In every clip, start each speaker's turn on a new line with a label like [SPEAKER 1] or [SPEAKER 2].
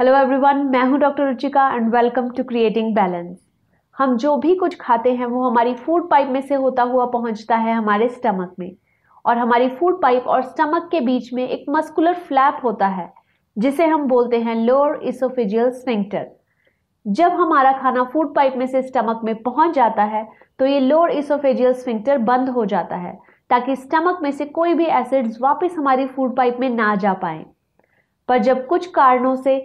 [SPEAKER 1] hello everyone मैं हूं doctor Ruchika and welcome to creating balance हम जो भी कुछ खाते हैं वो हमारी फूड पाइप में से होता हुआ पहुंचता है हमारे स्टमक में और हमारी फूड पाइप और स्टमक के बीच में एक मस्कुलर फ्लैप होता है जिसे हम बोलते हैं लोअर इसोफिजियल स्फिंक्टर जब हमारा खाना फूड पाइप में से स्टमक में पहुंच जाता है तो ये लोअर इसोफेजियल स्फिंक्टर बंद हो जाता है ताकि स्टमक में से कोई भी एसिड्स वापस हमारी फूड पाइप में ना जा पाए पर जब कुछ कारणों से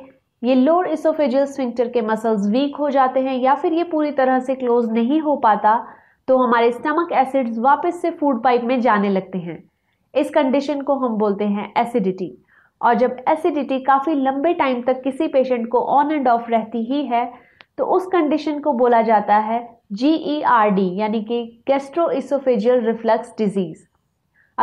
[SPEAKER 1] ये लोअर इसोफेजियल स्विंक्टर के मसल्स वीक हो जाते हैं या फिर ये पूरी तरह से क्लोज नहीं हो पाता तो हमारे स्टमक एसिड्स वापस से फूड पाइप में जाने लगते हैं इस कंडीशन को हम बोलते हैं एसिडिटी और जब एसिडिटी काफ़ी लंबे टाइम तक किसी पेशेंट को ऑन एंड ऑफ रहती ही है तो उस कंडीशन को बोला जाता है जी ई आर डी यानी कि इसोफेजियल रिफ्लक्स डिजीज़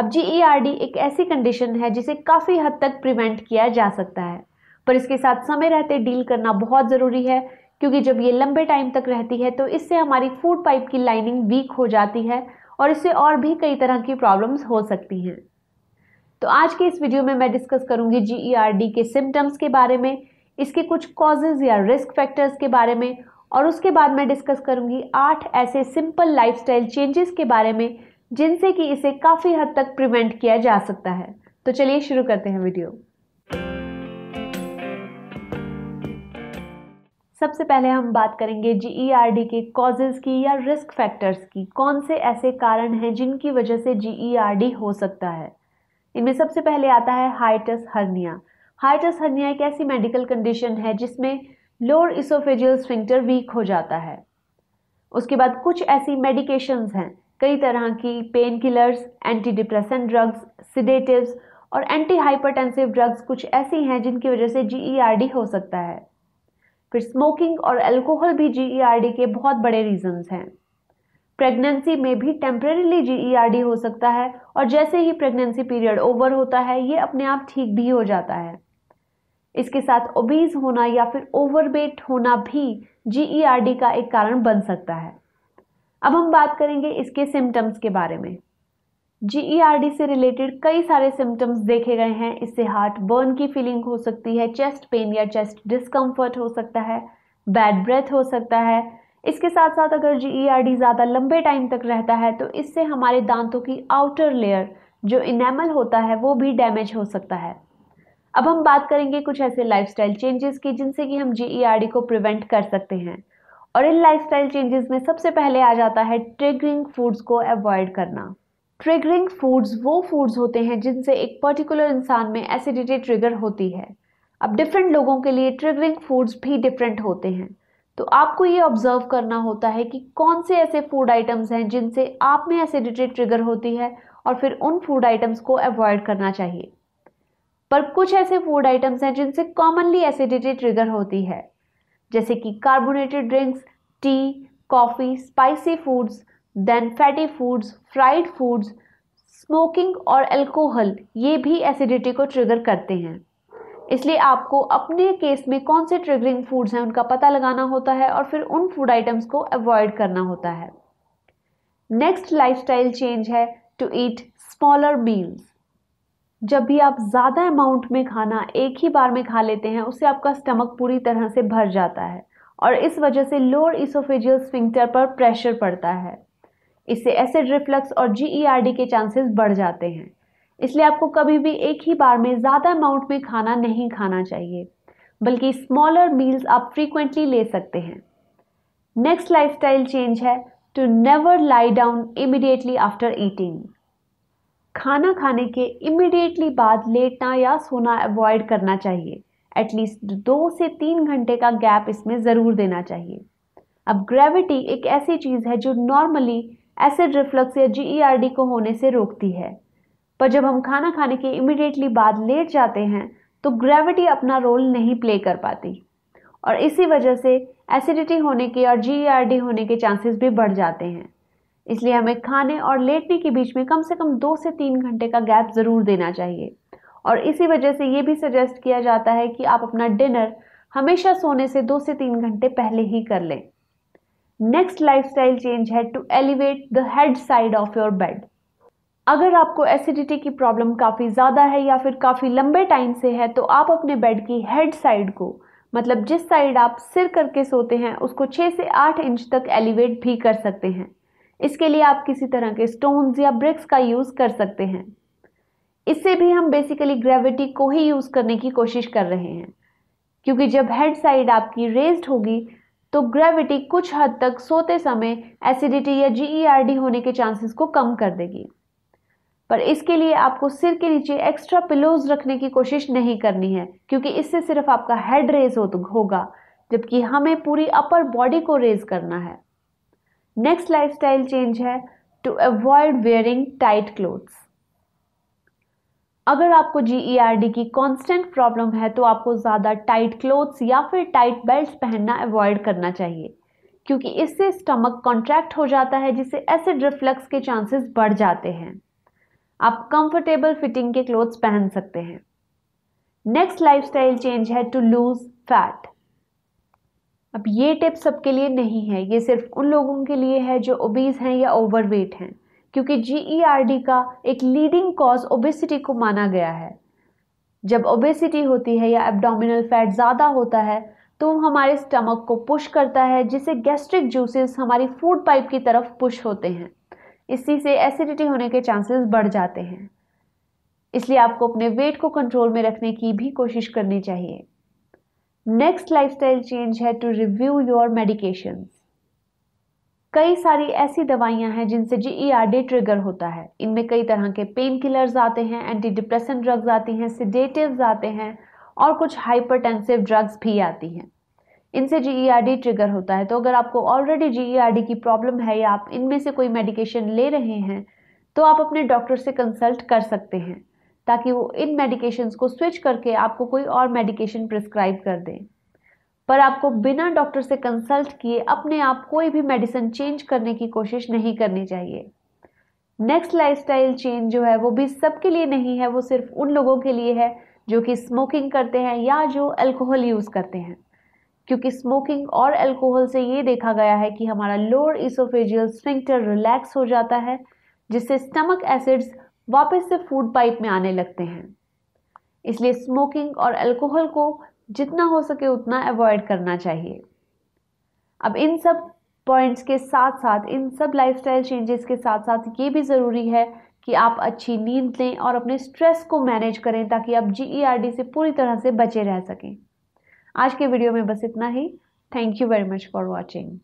[SPEAKER 1] अब जी ई आर डी एक ऐसी कंडीशन है जिसे काफ़ी हद तक प्रिवेंट किया जा सकता है पर इसके साथ समय रहते डील करना बहुत ज़रूरी है क्योंकि जब ये लंबे टाइम तक रहती है तो इससे हमारी फूड पाइप की लाइनिंग वीक हो जाती है और इससे और भी कई तरह की प्रॉब्लम्स हो सकती हैं तो आज के इस वीडियो में मैं डिस्कस करूंगी जी e के सिम्टम्स के बारे में इसके कुछ कॉजेज या रिस्क फैक्टर्स के बारे में और उसके बाद मैं डिस्कस करूंगी आठ ऐसे सिंपल लाइफस्टाइल चेंजेस के बारे में जिनसे कि इसे काफ़ी हद तक प्रिवेंट किया जा सकता है तो चलिए शुरू करते हैं वीडियो सबसे पहले हम बात करेंगे जी e के कॉजेज़ की या रिस्क फैक्टर्स की कौन से ऐसे कारण हैं जिनकी वजह से जी e हो सकता है इनमें सबसे पहले आता है हाइटस हर्निया हाइटस हर्निया एक ऐसी मेडिकल कंडीशन है जिसमें लोअर इसोफेजियल स्विंक्टर वीक हो जाता है उसके बाद कुछ ऐसी मेडिकेशंस हैं कई तरह की pain killers anti depressant drugs sedatives और एंटी हाइपरटेंसिव ड्रग्स कुछ ऐसी हैं जिनकी वजह से जी e हो सकता है फिर स्मोकिंग और अल्कोहल भी जी e के बहुत बड़े रीजंस हैं प्रेगनेंसी में भी टेम्परेली जी e हो सकता है और जैसे ही प्रेगनेंसी पीरियड ओवर होता है ये अपने आप ठीक भी हो जाता है इसके साथ ओबीज होना या फिर ओवरवेट होना भी जी e का एक कारण बन सकता है अब हम बात करेंगे इसके सिम्टम्स के बारे में जी e से रिलेटेड कई सारे सिम्टम्स देखे गए हैं इससे हार्ट बर्न की फीलिंग हो सकती है चेस्ट पेन या चेस्ट डिस्कम्फर्ट हो सकता है बैड ब्रेथ हो सकता है इसके साथ साथ अगर जी e ज़्यादा लंबे टाइम तक रहता है तो इससे हमारे दांतों की आउटर लेयर जो इनेमल होता है वो भी डैमेज हो सकता है अब हम बात करेंगे कुछ ऐसे लाइफस्टाइल चेंजेस की जिनसे कि हम जी e को प्रिवेंट कर सकते हैं और इन लाइफस्टाइल चेंजेस में सबसे पहले आ जाता है ट्रिगरिंग फूड्स को अवॉइड करना ट्रिगरिंग फूड्स वो फूड्स होते हैं जिनसे एक पर्टिकुलर इंसान में एसिडिटी ट्रिगर होती है अब डिफरेंट लोगों के लिए ट्रिगरिंग फूड्स भी डिफरेंट होते हैं तो आपको ये ऑब्जर्व करना होता है कि कौन से ऐसे फूड आइटम्स हैं जिनसे आप में एसिडिटी ट्रिगर होती है और फिर उन फूड आइटम्स को अवॉइड करना चाहिए पर कुछ ऐसे फूड आइटम्स हैं जिनसे कॉमनली एसिडिटी ट्रिगर होती है जैसे कि carbonated drinks tea coffee spicy foods then fatty foods fried foods smoking और अल्कोहल ये भी एसिडिटी को ट्रिगर करते हैं इसलिए आपको अपने केस में कौन से ट्रिगरिंग फूड्स हैं उनका पता लगाना होता है और फिर उन फूड आइटम्स को अवॉइड करना होता है नेक्स्ट लाइफस्टाइल चेंज है टू ईट स्मॉलर मील्स जब भी आप ज़्यादा अमाउंट में खाना एक ही बार में खा लेते हैं उससे आपका स्टमक पूरी तरह से भर जाता है और इस वजह से लोअर इसोफेजियल स्फिंक्टर पर प्रेशर पड़ता है इससे एसिड रिफ्लक्स और जीईआरडी e के चांसेस बढ़ जाते हैं इसलिए आपको कभी भी एक ही बार में ज़्यादा अमाउंट में खाना नहीं खाना चाहिए बल्कि स्मॉलर मील्स आप फ्रीक्वेंटली ले सकते हैं नेक्स्ट लाइफ चेंज है to never lie down immediately after eating खाना खाने के इमिडिएटली बाद लेटना या सोना अवॉइड करना चाहिए एटलीस्ट दो से तीन घंटे का गैप इसमें ज़रूर देना चाहिए अब ग्रेविटी एक ऐसी चीज़ है जो नॉर्मली एसिड रिफ्लक्स या जी e को होने से रोकती है पर जब हम खाना खाने के इमिडिएटली बाद लेट जाते हैं तो ग्रेविटी अपना रोल नहीं प्ले कर पाती और इसी वजह से एसिडिटी होने के और जी e होने के चांसेस भी बढ़ जाते हैं इसलिए हमें खाने और लेटने के बीच में कम से कम दो से तीन घंटे का गैप ज़रूर देना चाहिए और इसी वजह से ये भी सजेस्ट किया जाता है कि आप अपना डिनर हमेशा सोने से दो से तीन घंटे पहले ही कर लें नेक्स्ट लाइफस्टाइल चेंज है to elevate the head side of your bed अगर आपको एसिडिटी की प्रॉब्लम काफ़ी ज़्यादा है या फिर काफ़ी लंबे टाइम से है तो आप अपने बेड की हेड साइड को मतलब जिस साइड आप सिर करके सोते हैं उसको 6 से 8 इंच तक एलिवेट भी कर सकते हैं इसके लिए आप किसी तरह के स्टोन्स या ब्रिक्स का यूज़ कर सकते हैं इससे भी हम बेसिकली ग्रेविटी को ही यूज़ करने की कोशिश कर रहे हैं क्योंकि जब हेड साइड आपकी रेज्ड होगी तो ग्रेविटी कुछ हद तक सोते समय एसिडिटी या जीईआरडी e होने के चांसेस को कम कर देगी पर इसके लिए आपको सिर के नीचे एक्स्ट्रा पिलोज रखने की कोशिश नहीं करनी है क्योंकि इससे सिर्फ आपका हेड रेज हो, होगा जबकि हमें पूरी अपर बॉडी को रेज करना है नेक्स्ट लाइफस्टाइल चेंज है to avoid wearing tight clothes अगर आपको जी e की कॉन्स्टेंट प्रॉब्लम है तो आपको ज़्यादा टाइट क्लोथ्स या फिर टाइट बेल्ट पहनना अवॉइड करना चाहिए क्योंकि इससे स्टमक कॉन्ट्रैक्ट हो जाता है जिससे एसिड रिफ्लक्स के चांसेस बढ़ जाते हैं आप कंफर्टेबल फिटिंग के क्लोथ्स पहन सकते हैं नेक्स्ट लाइफस्टाइल चेंज है टू लूज फैट अब ये टिप सबके लिए नहीं है ये सिर्फ उन लोगों के लिए है जो ओबीज हैं या ओवरवेट हैं क्योंकि जी e का एक लीडिंग कॉज ओबेसिटी को माना गया है जब ओबेसिटी होती है या एब्डोमिनल फैट ज़्यादा होता है तो हमारे स्टमक को पुश करता है जिससे गैस्ट्रिक जूसेस हमारी फूड पाइप की तरफ पुश होते हैं इसी से एसिडिटी होने के चांसेस बढ़ जाते हैं इसलिए आपको अपने वेट को कंट्रोल में रखने की भी कोशिश करनी चाहिए नेक्स्ट लाइफस्टाइल चेंज है टू रिव्यू योर मेडिकेशंस कई सारी ऐसी दवाइयां हैं जिनसे G E R D trigger होता है इनमें कई तरह के पेन किलर्स आते हैं एंटी डिप्रेशन ड्रग्स आती हैं सिडेटिव्स आते हैं और कुछ हाइपरटेंसिव ड्रग्स भी आती हैं इनसे G E R D trigger होता है तो अगर आपको already G E R D की प्रॉब्लम है या आप इनमें से कोई मेडिकेशन ले रहे हैं तो आप अपने डॉक्टर से कंसल्ट कर सकते हैं ताकि वो इन मेडिकेशंस को स्विच करके आपको कोई और मेडिकेशन प्रिस्क्राइब कर दें पर आपको बिना डॉक्टर से कंसल्ट किए अपने आप कोई भी मेडिसिन चेंज करने की कोशिश नहीं करनी चाहिए नेक्स्ट लाइफस्टाइल चेंज जो है वो भी सबके लिए नहीं है वो सिर्फ उन लोगों के लिए है जो कि स्मोकिंग करते हैं या जो अल्कोहल यूज़ करते हैं क्योंकि स्मोकिंग और अल्कोहल से ये देखा गया है कि हमारा लोअर इसोफेजियल स्फिंक्टर रिलैक्स हो जाता है जिससे स्टमक एसिड्स वापस से फूड पाइप में आने लगते हैं इसलिए स्मोकिंग और अल्कोहल को जितना हो सके उतना अवॉइड करना चाहिए अब इन सब पॉइंट्स के साथ साथ इन सब लाइफस्टाइल चेंजेस के साथ साथ ये भी ज़रूरी है कि आप अच्छी नींद लें और अपने स्ट्रेस को मैनेज करें ताकि आप जी e से पूरी तरह से बचे रह सकें आज के वीडियो में बस इतना ही thank you very much for watching